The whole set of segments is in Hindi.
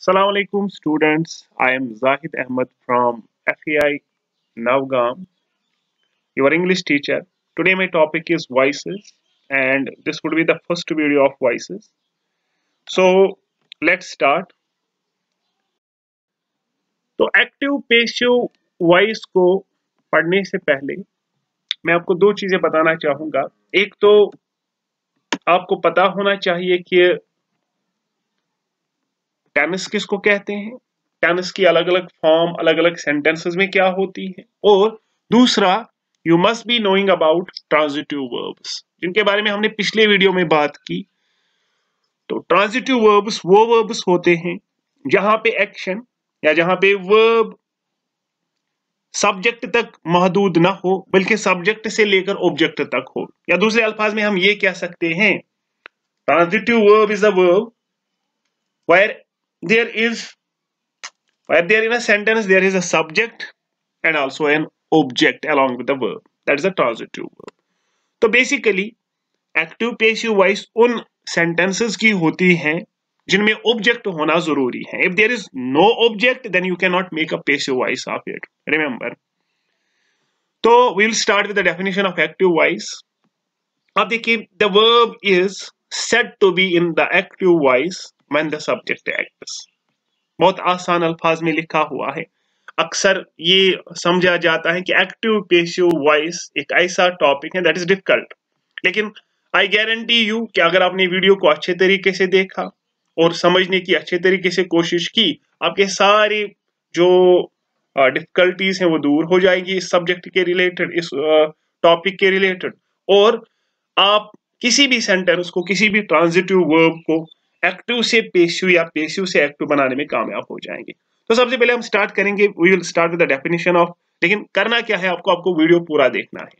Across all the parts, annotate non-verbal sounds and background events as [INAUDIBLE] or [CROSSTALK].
Assalamu alaikum students. I am Zahid Ahmed from FAI Navgam, your English teacher. Today my topic is voices and this would be the first video of voices. So let's start. तो एक्टिव पेशिव वॉइस को पढ़ने से पहले मैं आपको दो चीजें बताना चाहूंगा एक तो आपको पता होना चाहिए कि टेमिस किसको कहते हैं टेमिस की अलग अलग फॉर्म अलग अलग सेंटेंसेस में क्या होती है और दूसरा you must be knowing about transitive verbs जिनके बारे में हमने पिछले वीडियो में बात की तो ट्रांजिटिव वर्ब्स वो वर्ब्स होते हैं जहां पे एक्शन या जहां पे वर्ब सब्जेक्ट तक महदूद ना हो बल्कि सब्जेक्ट से लेकर ऑब्जेक्ट तक हो या दूसरे अल्फाज में हम ये कह सकते हैं transitive verb is a verb where there is where there in a sentence there is a subject and also an object along with the verb that is a transitive verb तो बेसिकली एक्टिव पेसिव वॉइस उन सेंटेंसेस की होती हैं जिनमें ऑब्जेक्ट होना जरूरी है if there is no object then you can not make a passive voice of it remember तो we will start with the definition of active voice अब देखिए the verb is set to be in the active voice when the subject acts. बहुत आसान अल्फाज में लिखा हुआ है अक्सर ये समझा जाता है कि एक्टिव पेशियो वॉइस एक ऐसा टॉपिक है दैट इज डिफिकल्ट लेकिन आई गारंटी यू कि अगर आपने वीडियो को अच्छे तरीके से देखा और समझने की अच्छे तरीके से कोशिश की आपके सारे जो डिफिकल्टीज हैं वो दूर हो जाएगी इस सब्जेक्ट के रिलेटेड इस टॉपिक के रिलेटेड और आप किसी भी सेंटेंस को किसी भी ट्रांजिटिव वर्ब को एक्टिव से पेशु या पेशु से एक्टिव बनाने में कामयाब हो जाएंगे तो सबसे पहले हम स्टार्ट करेंगे we will start with the definition of लेकिन करना क्या है आपको आपको वीडियो पूरा देखना है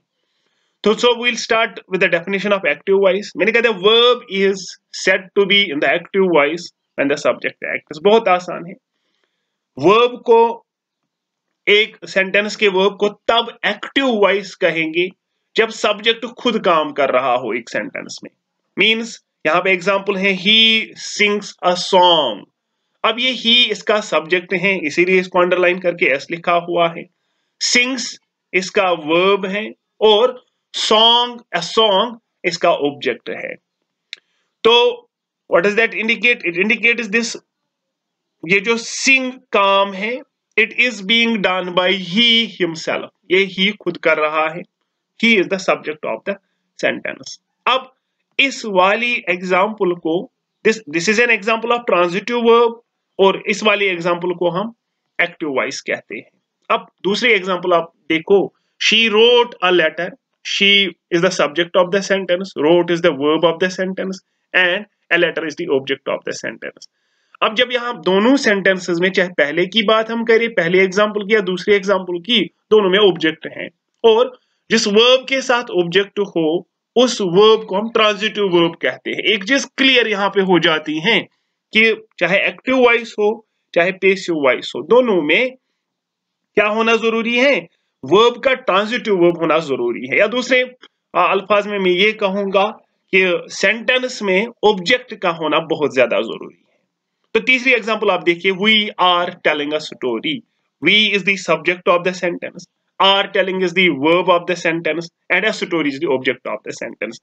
तो so we will start with the definition of active voice मैंने कहा था verb is set to be in the active voice and the subject act बहुत आसान है वर्ब को एक सेंटेंस के वर्ब को तब एक्टिव वॉइस कहेंगे जब सब्जेक्ट खुद काम कर रहा हो एक सेंटेंस में मींस यहां पे एग्जाम्पल है ही सिंग्स अ सॉन्ग अब ये ही इसका सब्जेक्ट है इसीलिए इसको अंडरलाइन करके एस लिखा हुआ है सिंग्स इसका वर्ब है और सॉन्ग अ सॉन्ग इसका ऑब्जेक्ट है तो what is that indicate it indicate is this ये जो सिंग काम है it is being done by he himself ये ही खुद कर रहा है he is the subject of the sentence अब इस वाली एग्जाम्पल को this this is an example of transitive verb और इस वाली एग्जाम्पल को हम एक्टिव वॉइस कहते हैं अब दूसरी एग्जाम्पल आप देखो she wrote a letter she is the subject of the sentence wrote is the verb of the sentence and a letter is the object of the sentence अब जब यहाँ दोनों सेंटेंसेस में चाहे पहले की बात हम करें पहले एग्जाम्पल की या दूसरी एग्जाम्पल की दोनों में ऑब्जेक्ट हैं और जिस वर्ब के साथ ऑब्जेक्ट हो उस वर्ब को हम ट्रांजिटिव वर्ब कहते हैं एक चीज क्लियर यहाँ पे हो जाती है कि चाहे एक्टिव वॉइस हो चाहे पेसिव वॉइस हो दोनों में क्या होना जरूरी है वर्ब का ट्रांजिटिव वर्ब होना जरूरी है या दूसरे अल्फाज में मैं ये कहूंगा कि सेंटेंस में ऑब्जेक्ट का होना बहुत ज्यादा जरूरी है तो तीसरी एग्जांपल आप देखिए we are telling a story we is the subject of the sentence are telling is verb of the sentence and a story is the object of the sentence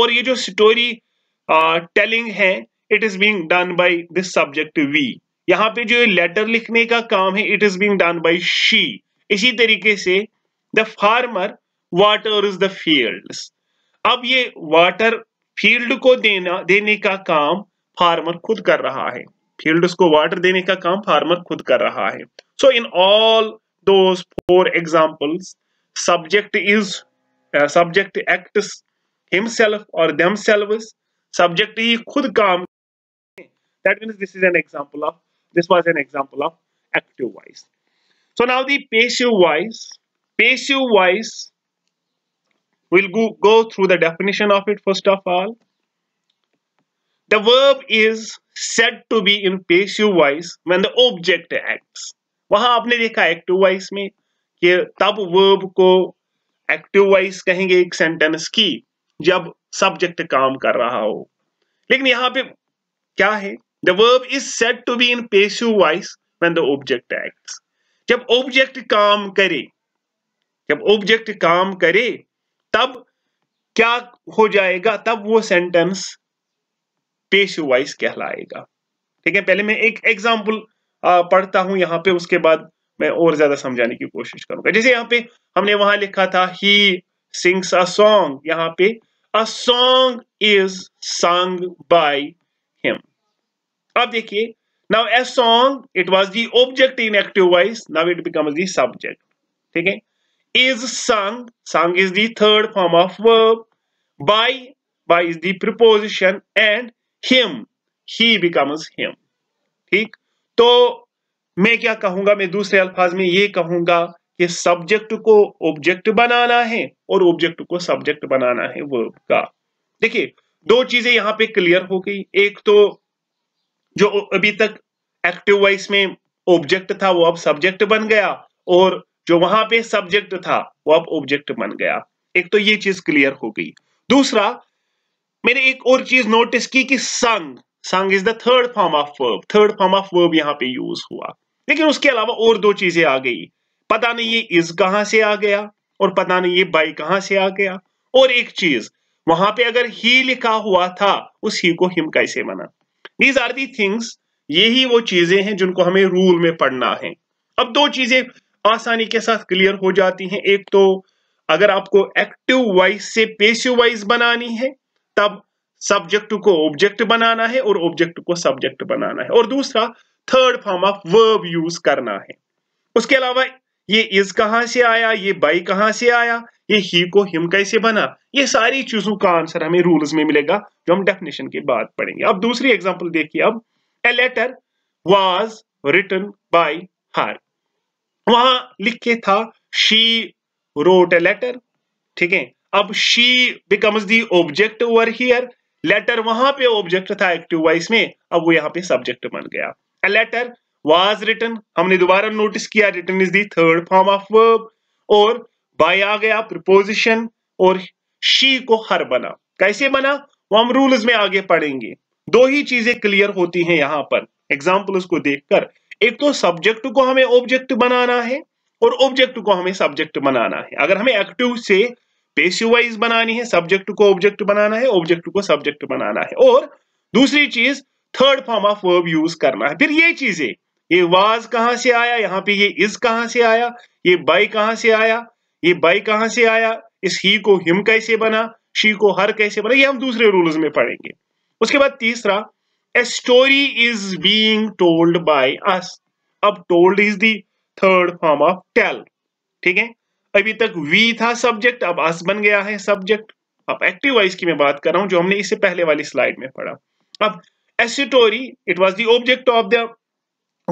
और ये जो स्टोरी टेलिंग uh, है it is being done by this subject we यहाँ पे जो लेटर लिखने का काम है it is being done by she इसी तरीके से the farmer water is the field अब ये वाटर फील्ड को देना देने का काम फार्मर खुद कर रहा है फील्ड को वाटर देने का काम फार्मर खुद कर रहा है so in all those four examples subject is uh, subject acts himself or themselves subject he khud kaam that means this is an example of this was an example of active voice so now the passive voice passive voice we'll go, go through the definition of it first of all the verb is said to be in passive voice when the object acts वहां आपने देखा एक्टिव वॉइस में कि तब वर्ब को एक्टिव वॉइस कहेंगे एक सेंटेंस की जब सब्जेक्ट काम कर रहा हो लेकिन यहां पे क्या है the verb is set to be in passive voice when the object act जब ऑब्जेक्ट काम करे जब ऑब्जेक्ट काम करे तब क्या हो जाएगा तब वो सेंटेंस पेशवाइज कहलाएगा ठीक है पहले मैं एक एग्जाम्पल पढ़ता हूं यहाँ पे उसके बाद मैं और ज्यादा समझाने की कोशिश करूंगा जैसे यहाँ पे हमने वहां लिखा था ही सिंग्स अ सॉन्ग यहाँ पे a song is sung by him अब देखिए now a song it was the object in active voice now it becomes the subject ठीक है is sung sung is the third form of verb by by is the preposition and him he becomes him ठीक तो मैं क्या कहूंगा मैं दूसरे अल्फाज में ये कहूंगा कि सब्जेक्ट को ऑब्जेक्ट बनाना है और ऑब्जेक्ट को सब्जेक्ट बनाना है वर्ब का देखिए दो चीजें यहां पे क्लियर हो गई एक तो जो अभी तक एक्टिव वॉइस में ऑब्जेक्ट था वो अब सब्जेक्ट बन गया और जो वहां पे सब्जेक्ट था वो अब ऑब्जेक्ट बन गया एक तो ये चीज क्लियर हो गई दूसरा मैंने एक और चीज नोटिस की कि sung sung is the third form of verb third form of verb यहाँ पे यूज हुआ लेकिन उसके अलावा और दो चीजें आ गई पता नहीं ये इज कहां से आ गया और पता नहीं ये बाई कहां से आ गया और एक चीज वहां पे अगर ही लिखा हुआ था उस ही को हिम कैसे बना दीज आर दी थिंग्स यही वो चीजें हैं जिनको हमें रूल में पढ़ना है अब दो चीजें आसानी के साथ क्लियर हो जाती हैं एक तो अगर आपको एक्टिव वाइस से पेसिव वाइस बनानी है तब सब्जेक्ट को ऑब्जेक्ट बनाना है और ऑब्जेक्ट को सब्जेक्ट बनाना है और दूसरा third form of verb use करना है उसके अलावा ये इज कहां से आया ये बाई कहां से आया ये ही को हिम कैसे बना ये सारी चीजों का आंसर हमें रूल्स में मिलेगा जो हम डेफिनेशन के बाद पढ़ेंगे अब दूसरी एग्जांपल देखिए अब a letter was written by her वहां लिखे था शी रोट ए लेटर ठीक है अब she becomes the object over here letter वहां पे ऑब्जेक्ट था एक्टिव वॉइस में अब वो यहाँ पे सब्जेक्ट बन गया लेटर वाज रिटन हमने दोबारा नोटिस किया written is the third form of verb और बाय आ गया प्रिपोजिशन और शी को हर बना कैसे बना वो हम रूल्स में आगे पढ़ेंगे दो ही चीजें क्लियर होती हैं यहाँ पर एग्जाम्पल उसको देखकर एक तो सब्जेक्ट को हमें ऑब्जेक्ट बनाना है और ऑब्जेक्ट को हमें सब्जेक्ट बनाना है अगर हमें एक्टिव से रेशियो वाइज बनानी है सब्जेक्ट को ऑब्जेक्ट बनाना है ऑब्जेक्ट को सब्जेक्ट बनाना है और दूसरी चीज third form of verb use करना है फिर ये चीजें ये वाज कहां से आया यहाँ पे ये इज कहां से आया ये बाई कहां से आया ये बाई कहां से आया इस ही को हिम कैसे बना शी को हर कैसे बना ये हम दूसरे रूल्स में पढ़ेंगे उसके बाद तीसरा a story is being told by us अब told is the third form of tell ठीक है अभी तक वी था सब्जेक्ट अब अस बन गया है सब्जेक्ट अब एक्टिव वॉइस की मैं बात कर रहा हूं जो हमने इससे पहले वाली स्लाइड में पढ़ा अब a story it was the object of the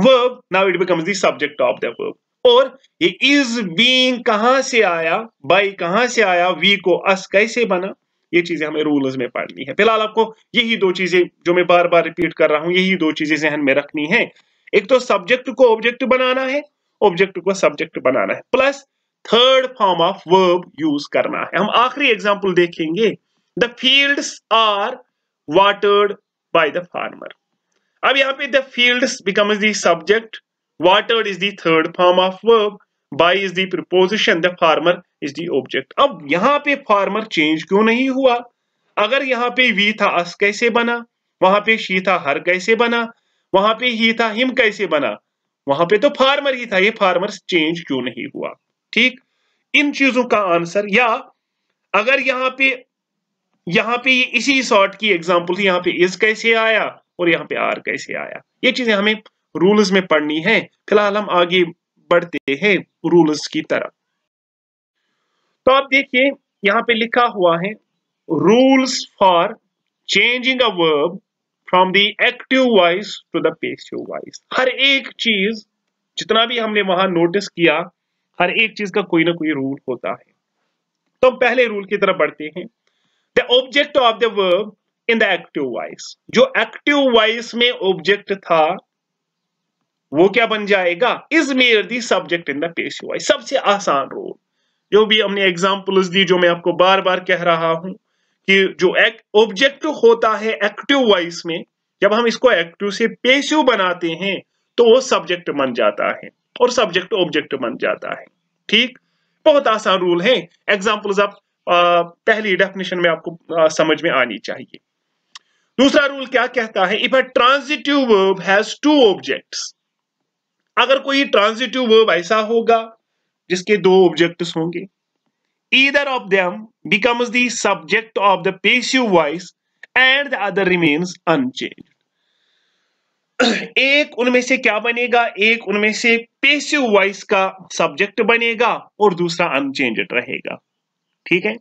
verb now it becomes the subject of the verb और ये इज बींग कहा से आया बाई कहा से आया वी को अस कैसे बना ये चीजें हमें रूल्स में पढ़नी है फिलहाल आपको यही दो चीजें जो मैं बार बार रिपीट कर रहा हूं यही दो चीजें जहन में रखनी है एक तो सब्जेक्ट को ऑब्जेक्ट बनाना है ऑब्जेक्ट को सब्जेक्ट बनाना है plus third form of verb use करना है हम आखिरी एग्जाम्पल देखेंगे the field are watered by the farmer अब यहाँ पे the field become is the object watered is third form of verb by is the preposition the farmer is the object अब यहाँ पे फार्मर चेंज क्यों नहीं हुआ अगर यहाँ पे वी था अस कैसे बना वहां पे शी था हर कैसे बना वहां पे ही था हिम कैसे बना वहां पे तो फार्मर ही था ये फार्मर चेंज क्यों नहीं हुआ ठीक इन चीजों का आंसर या अगर यहाँ पे यहां पे इसी सॉर्ट की एग्जाम्पल थी यहां पे इस कैसे आया और यहाँ पे आर कैसे आया ये चीजें हमें रूल्स में पढ़नी है फिलहाल हम आगे बढ़ते हैं रूल्स की तरफ तो आप देखिए यहां पे लिखा हुआ है rules for changing a verb from the active voice to the passive voice हर एक चीज जितना भी हमने वहां नोटिस किया हर एक चीज का कोई ना कोई रूल होता है तो हम पहले रूल की तरफ बढ़ते हैं the object of the verb in the active voice जो एक्टिव वॉइस में ऑब्जेक्ट था वो क्या बन जाएगा is made the subject in the passive voice सबसे आसान रूल जो भी हमने एग्जाम्पल्स दी जो मैं आपको बार बार कह रहा हूं कि जो एक ऑब्जेक्ट होता है एक्टिव वॉइस में जब हम इसको एक्टिव से पेशिव बनाते हैं तो वो सब्जेक्ट बन जाता है और सब्जेक्ट ऑब्जेक्ट बन जाता है ठीक बहुत आसान रूल है एग्जाम्पल्स आप पहली डेफिनेशन में आपको समझ में आनी चाहिए दूसरा रूल क्या कहता है if a transitive verb has two objects अगर कोई ट्रांजिटिव वर्ब ऐसा होगा जिसके दो ऑब्जेक्ट्स होंगे either of them becomes the subject of the passive voice and the other remains unchanged [CLEARS THROAT] एक उनमें से क्या बनेगा एक उनमें से पेसिव वॉइस का सब्जेक्ट बनेगा और दूसरा अनचेंज रहेगा ठीक है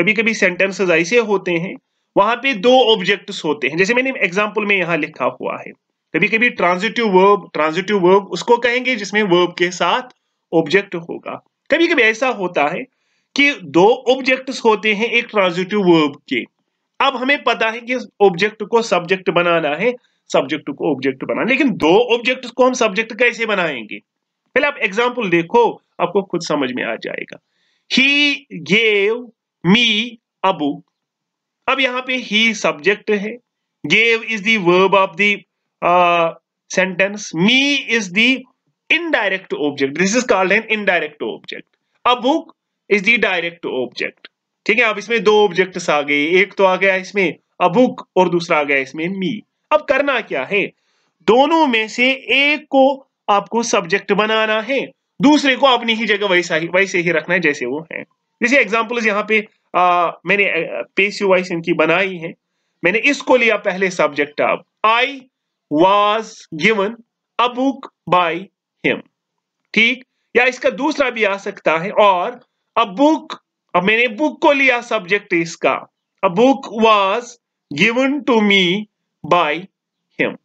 कभी कभी सेंटेंसेस ऐसे होते हैं वहां पे दो ऑब्जेक्ट्स होते हैं जैसे मैंने एग्जांपल में यहां लिखा हुआ है कभी कभी ट्रांजिटिव वर्ब ट्रांजिटिव वर्ब उसको कहेंगे जिसमें वर्ब के साथ ऑब्जेक्ट होगा कभी कभी ऐसा होता है कि दो ऑब्जेक्ट्स होते हैं एक ट्रांजिटिव वर्ब के अब हमें पता है कि ऑब्जेक्ट को सब्जेक्ट बनाना है सब्जेक्ट को ऑब्जेक्ट बना लेकिन दो ऑब्जेक्ट को हम सब्जेक्ट कैसे बनाएंगे पहले आप एग्जाम्पल देखो आपको खुद समझ में आ जाएगा ही गेव मी अबू अब यहां पे ही सब्जेक्ट है gave is the verb of the sentence me is the indirect object this is called an indirect object a book is the direct object ठीक है अब इसमें दो ऑब्जेक्ट्स आ गए एक तो आ गया इसमें अ बुक और दूसरा आ गया इसमें मी अब करना क्या है दोनों में से एक को आपको सब्जेक्ट बनाना है दूसरे को अपनी ही जगह वैसा ही वैसे ही रखना है जैसे वो है जैसे एग्जाम्पल्स यहाँ पे आ, मैंने पेशी वाइस इनकी बनाई है मैंने इसको लिया पहले सब्जेक्ट अब I was given a book by him ठीक या इसका दूसरा भी आ सकता है और अ बुक अब मैंने बुक को लिया सब्जेक्ट इसका a book was given to me by him.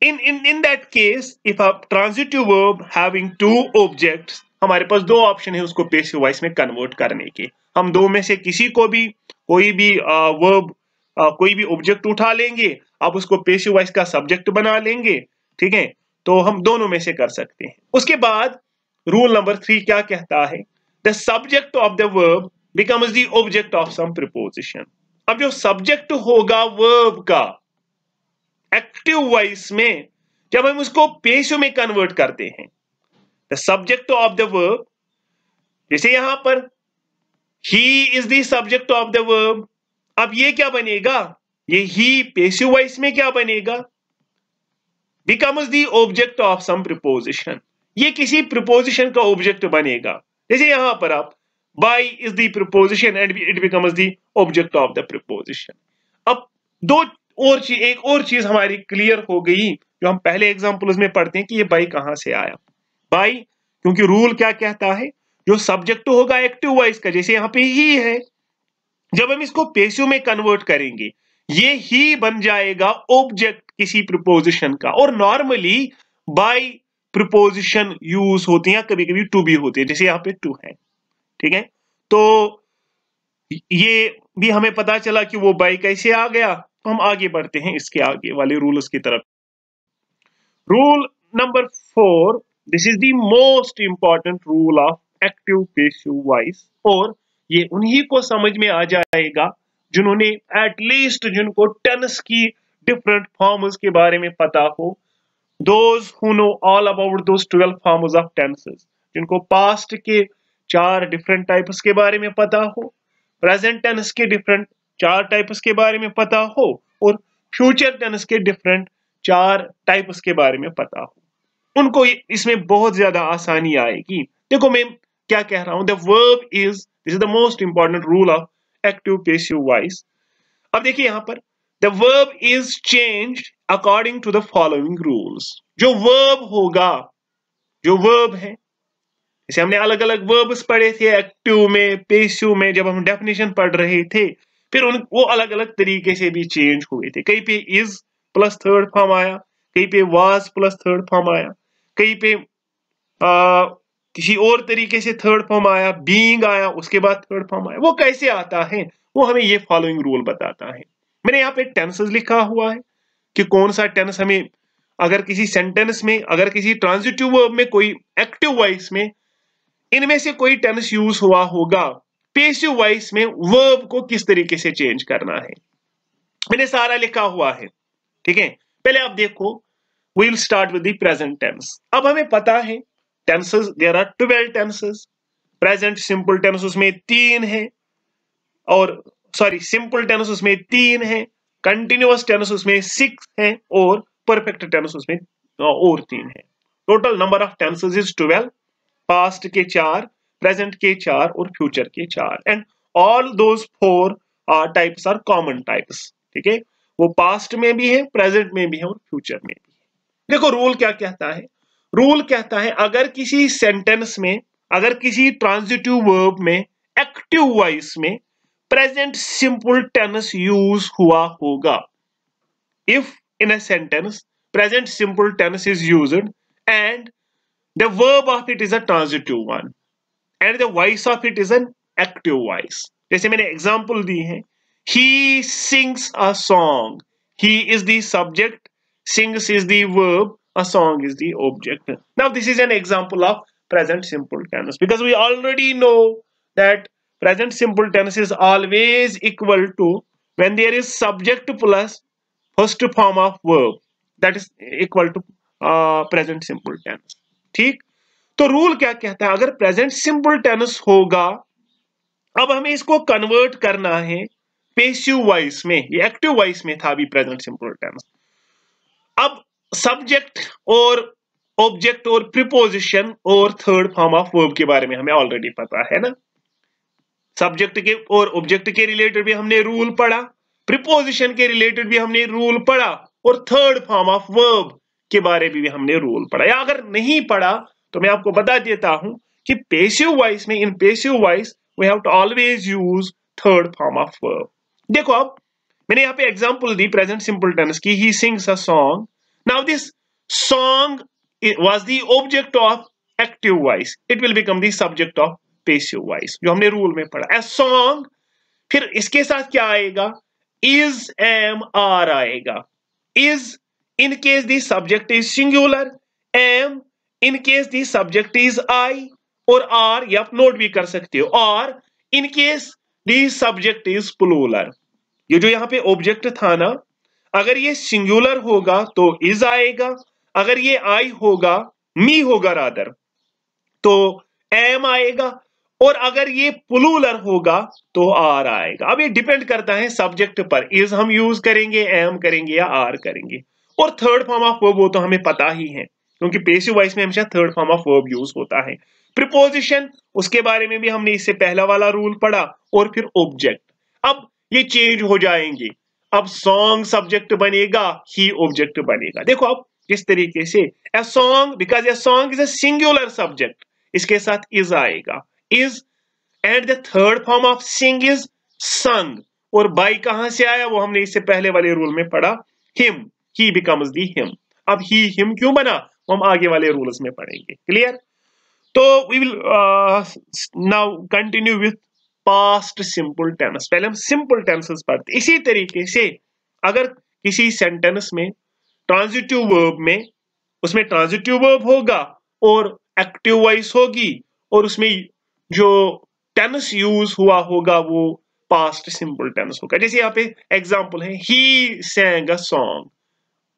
In, in, in that case, if a transitive verb having two objects, हमारे पास दो ऑप्शन है उसको पेश वॉइस में कन्वर्ट करने के हम दो में से किसी को भी कोई भी वर्ब कोई भी ऑब्जेक्ट उठा लेंगे आप उसको पेसिव वाइस का सब्जेक्ट बना लेंगे ठीक है तो हम दोनों में से कर सकते हैं उसके बाद रूल नंबर थ्री क्या कहता है the subject of the verb becomes the object of some preposition अब जो सब्जेक्ट होगा वर्ब का एक्टिव वॉइस में जब हम उसको पेशो में कन्वर्ट करते हैं the subject of the verb जैसे यहां पर he is the subject of the verb अब ये क्या बनेगा ये ही पेशो वॉइस में क्या बनेगा becomes the object of some preposition ये किसी प्रिपोजिशन का ऑब्जेक्ट बनेगा जैसे यहां पर आप by is the preposition and it becomes the object of the preposition अब दो और चीज एक और चीज हमारी क्लियर हो गई जो हम पहले एग्जाम्पल में पढ़ते हैं कि ये बाई कहां से आया बाई क्योंकि रूल क्या कहता है जो सब्जेक्ट तो होगा एक्टिव वाइस का जैसे यहाँ पे ही है जब हम इसको पेशो में कन्वर्ट करेंगे ये ही बन जाएगा ऑब्जेक्ट किसी प्रपोजिशन का और नॉर्मली बाई प्रपोजिशन यूज होती है कभी कभी टू भी होती है जैसे यहाँ पे टू है ठीक है तो ये भी हमें पता चला कि वो बाई कैसे आ गया तो हम आगे बढ़ते हैं इसके आगे वाले रूल्स की तरफ rule number four this is the most important rule of active passive voice और ये उन्हीं को समझ में आ जाएगा जिन्होंने एटलीस्ट जिनको टेनिस की डिफरेंट फॉर्म्स के बारे में पता हो those who know all about those twelve forms of tenses जिनको पास्ट के चार डिफरेंट टाइप्स के बारे में पता हो प्रेजेंट टेंस के डिफरेंट चार टाइप्स के बारे में पता हो और फ्यूचर टेंस के डिफरेंट चार टाइप्स के बारे में पता हो उनको इसमें बहुत ज्यादा आसानी आएगी देखो मैं क्या कह रहा हूं the verb is this is the most important rule of active passive voice अब देखिए यहां पर the verb is change according to the following rules जो वर्ब होगा जो वर्ब है इसे हमने अलग अलग वर्ब्स पढ़े थे एक्टिव में पेसिव में जब हम डेफिनेशन पढ़ रहे थे फिर उन वो अलग अलग तरीके से भी चेंज हुए थे कहीं पे इज प्लस थर्ड फॉर्म आया कहीं पे वाज प्लस थर्ड फॉर्म आया कहीं पे आ, किसी और तरीके से थर्ड फॉर्म आया बींग आया उसके बाद थर्ड फॉर्म आया वो कैसे आता है वो हमें ये फॉलोइंग रूल बताता है मैंने यहाँ पे टेंस लिखा हुआ है कि कौन सा टेंस हमें अगर किसी सेंटेंस में अगर किसी ट्रांजिटिव वर्ब में कोई एक्टिव वॉइस में इनमें से कोई टेंस यूज हुआ होगा पेसिव वॉइस में वर्ब को किस तरीके से चेंज करना है मैंने सारा लिखा हुआ है ठीक है पहले आप देखो we'll start with present tense अब हमें पता है tenses there are twelve tenses present simple tense उसमें तीन है और सॉरी सिंपल टेंस उसमें तीन है कंटिन्यूस टेंस उसमें सिक्स है और परफेक्ट टेंस उसमें और तीन है total number of tenses is twelve past के चार प्रेजेंट के चार और फ्यूचर के चार and all those four types are common types ठीक है वो पास्ट में भी है प्रेजेंट में भी है और फ्यूचर में भी है देखो रूल क्या कहता है रूल कहता है अगर किसी सेंटेंस में अगर किसी ट्रांजिटिव वर्ब में एक्टिव वॉइस में प्रेजेंट सिंपल टेंस यूज हुआ होगा if in a sentence present simple tense is used and The verb of it is a transitive one and the voice of it is an active voice. जैसे मैंने एग्जाम्पल दी है He sings a song. He is the subject. sings is the verb a song is the object now this is an example of present simple tense because we already know that present simple tense is always equal to when there is subject plus first form of verb that is equal to uh, present simple tense ठीक तो रूल क्या कहता है अगर प्रेजेंट सिंपल टेंस होगा अब हमें इसको कन्वर्ट करना है पेसिव वॉइस में ये एक्टिव वॉइस में था अभी प्रेजेंट सिंपल टेंस अब सब्जेक्ट और ऑब्जेक्ट और प्रिपोजिशन और थर्ड फॉर्म ऑफ वर्ब के बारे में हमें ऑलरेडी पता है ना सब्जेक्ट के और ऑब्जेक्ट के रिलेटेड भी हमने रूल पढ़ा प्रिपोजिशन के रिलेटेड भी हमने रूल पढ़ा और थर्ड फॉर्म ऑफ वर्ब के बारे में भी हमने रूल पढ़ा या अगर नहीं पढ़ा तो मैं आपको बता देता हूं कि पेशिव वॉइस में in passive voice we have to always use third form of verb देखो अब मैंने यहाँ पे एग्जाम्पल दी प्रेजेंट सिंपल टेंस की he sings a song now this song was the object of active voice it will become the subject of passive voice जो हमने रूल में पढ़ा ए सॉन्ग फिर इसके साथ क्या आएगा इज एम आर आएगा is in case the subject is singular am in case the subject is i और आर या नोट भी कर सकते हो और in case the subject is plural ये जो यहाँ पे ऑब्जेक्ट था ना अगर ये सिंगुलर होगा तो इज आएगा अगर ये आई होगा मी होगा रादर तो एम आएगा और अगर ये प्लूलर होगा तो आर आएगा अब ये डिपेंड करता है सब्जेक्ट पर इज हम यूज करेंगे एम करेंगे या आर करेंगे और थर्ड फॉर्म ऑफ वर्ब वो तो हमें पता ही है क्योंकि पेशिव वॉइस में हमेशा third form of verb use होता है प्रिपोजिशन उसके बारे में भी हमने इससे पहला वाला रूल पढ़ा और फिर ऑब्जेक्ट अब ये चेंज हो जाएंगे अब सॉन्ग सब्जेक्ट बनेगा ही ऑब्जेक्ट बनेगा देखो अब किस तरीके से a song because a song is a singular subject इसके साथ इज आएगा is and the third form of sing is sung और बाई कहां से आया वो हमने इससे पहले वाले रूल में पढ़ा him he becomes the him अब ही हिम क्यों बना हम आगे वाले रूल्स में पढ़ेंगे क्लियर तो we will now continue with past simple tense पहले हम सिंपल टेंसेस पढ़ते इसी तरीके से अगर किसी सेंटेंस में ट्रांजिटिव वर्ब में उसमें ट्रांजिटिव वर्ब होगा और एक्टिव वॉइस होगी और उसमें जो टेंस यूज हुआ होगा वो पास्ट सिंपल टेंस होगा जैसे यहाँ पे एग्जांपल है he sang a song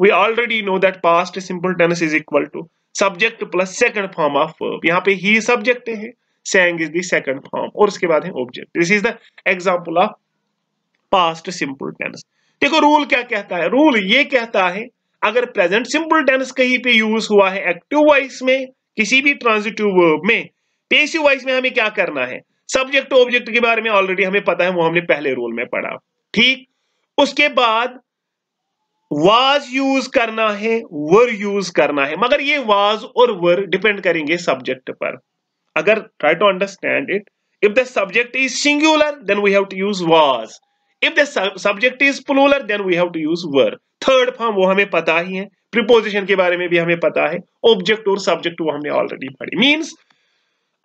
we already know that past simple tense is equal to subject plus second form of verb yahan pe he is subject hai saying is the second form aur uske baad hai object this is the example of past simple tense dekho rule kya kehta hai rule ye kehta hai agar present simple tense kahi pe use hua hai active voice mein kisi bhi transitive verb mein passive voice mein hame kya karna hai subject object के बारे में ऑलरेडी हमें पता है वो हमने पहले रोल में पढ़ा ठीक उसके बाद वाज यूज करना है वर यूज करना है मगर ये वाज और वर डिपेंड करेंगे सब्जेक्ट पर अगर try to understand it if the subject is singular then we have to use was if the subject is plural then we have to use were third form वो हमें पता ही है प्रिपोजिशन के बारे में भी हमें पता है ऑब्जेक्ट और सब्जेक्ट वो हमने ऑलरेडी पढ़ी मीन्स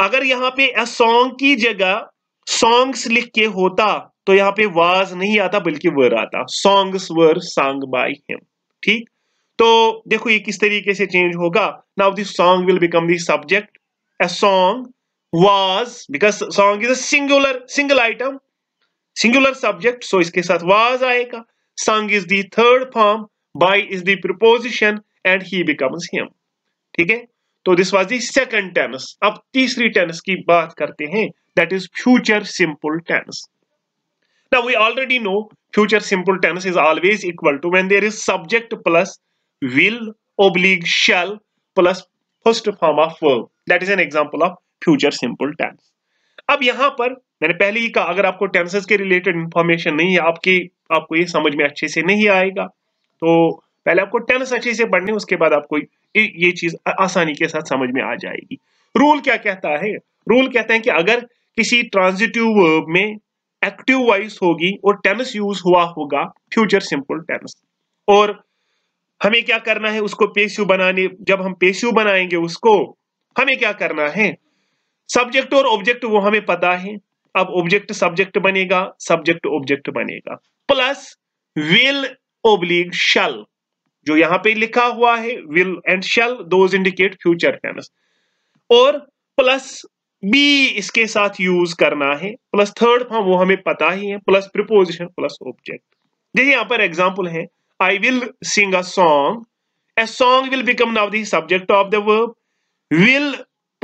अगर यहां पे अ सॉन्ग की जगह सॉन्ग्स लिख के होता तो यहां पे वाज नहीं आता बल्कि वर आता सॉन्ग वर सांग बाय हिम ठीक तो देखो ये किस तरीके से चेंज होगा now this song will become this subject a song was because song is a singular single item singular subject so इसके साथ वाज आएगा song is third form by is the preposition and he becomes him ठीक है तो दिस वॉज दी टेंस अब तीसरी टेंस की बात करते हैं that is future simple tense Now we already know future simple tense is always equal to when there is subject plus will oblique shall plus first form of verb. That is an example of future simple tense. अब यहाँ पर मैंने पहले ही कहा अगर आपको tenses के related information नहीं है आपकी आपको ये समझ में अच्छे से नहीं आएगा तो पहले आपको टेंस अच्छे से पढ़ने उसके बाद आपको ये, ये चीज आसानी के साथ समझ में आ जाएगी रूल क्या कहता है रूल कहते हैं कि अगर किसी ट्रांजिटिव वर्ब में एक्टिव वॉइस होगी और टेंस यूज हुआ होगा फ्यूचर सिंपल टेंस और हमें क्या करना है उसको पेशु बनाने जब हम पेशु बनाएंगे उसको हमें क्या करना है सब्जेक्ट और ऑब्जेक्ट वो हमें पता है अब ऑब्जेक्ट सब्जेक्ट बनेगा सब्जेक्ट ऑब्जेक्ट बनेगा प्लस विल ओब्लिक शल जो यहां पे लिखा हुआ है will and shall those indicate future tense और प्लस बी इसके साथ यूज करना है प्लस थर्ड फॉर्म वो हमें पता ही है प्लस प्रिपोजिशन प्लस ऑब्जेक्ट जैसे यहाँ पर एग्जाम्पल है I will sing a song a song will become now the subject of the verb will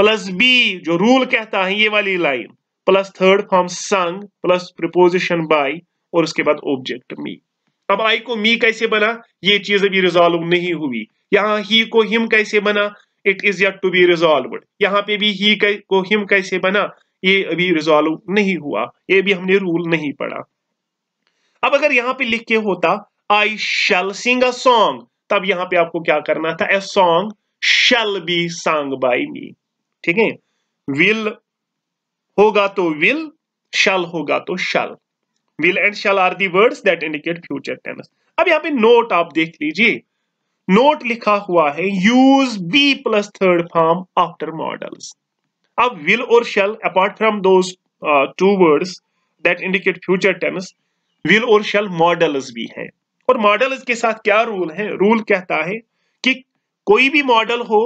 plus be जो रूल कहता है ये वाली line plus third form sung plus preposition by और उसके बाद ऑब्जेक्ट मी अब आई को मी कैसे बना ये चीज अभी रिजॉल्व नहीं हुई यहाँ ही को हिम कैसे बना it is yet to be resolved यहाँ पे भी ही कै, को हिम कैसे बना ये अभी रिजोल्व नहीं हुआ ये भी हमने रूल नहीं पढ़ा अब अगर यहाँ पे लिख के होता I shall Singh a song तब यहाँ पे आपको क्या करना था a song shall be sung by me ठीक है विल होगा तो विल शल होगा तो shall will and shall are words that indicate future tense अब यहाँ पे नोट आप देख लीजिए नोट लिखा हुआ है use be plus third form after modals अब विल और shall apart from those two words that indicate future tense will और शेल मॉडल्स भी हैं और मॉडल्स के साथ क्या रूल है रूल कहता है कि कोई भी मॉडल हो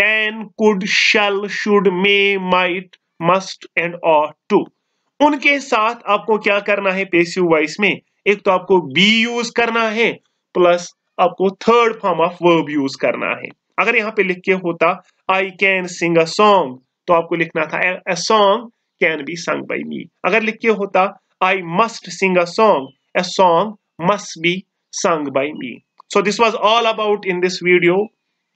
can could shall should may might must and ought to उनके साथ आपको क्या करना है पेसिव वाइस में एक तो आपको बी यूज करना है प्लस आपको third form of verb use करना है अगर यहाँ पे लिख के होता I can sing a song तो आपको लिखना था a song can be sung by me अगर लिख के होता I must sing a song a song must be sung by me so this was all about in this video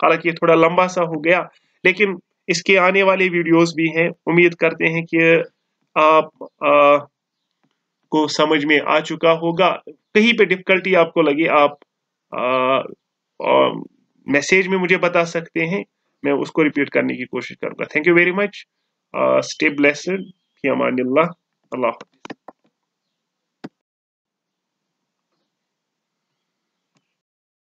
हालांकि ये थोड़ा लंबा सा हो गया लेकिन इसके आने वाले वीडियोस भी हैं उम्मीद करते हैं कि आप आ, को समझ में आ चुका होगा कहीं पे डिफिकल्टी आपको लगे आप मैसेज में मुझे बता सकते हैं मैं उसको रिपीट करने की कोशिश करूंगा thank you very much stay blessed अल्लाह हाफिज़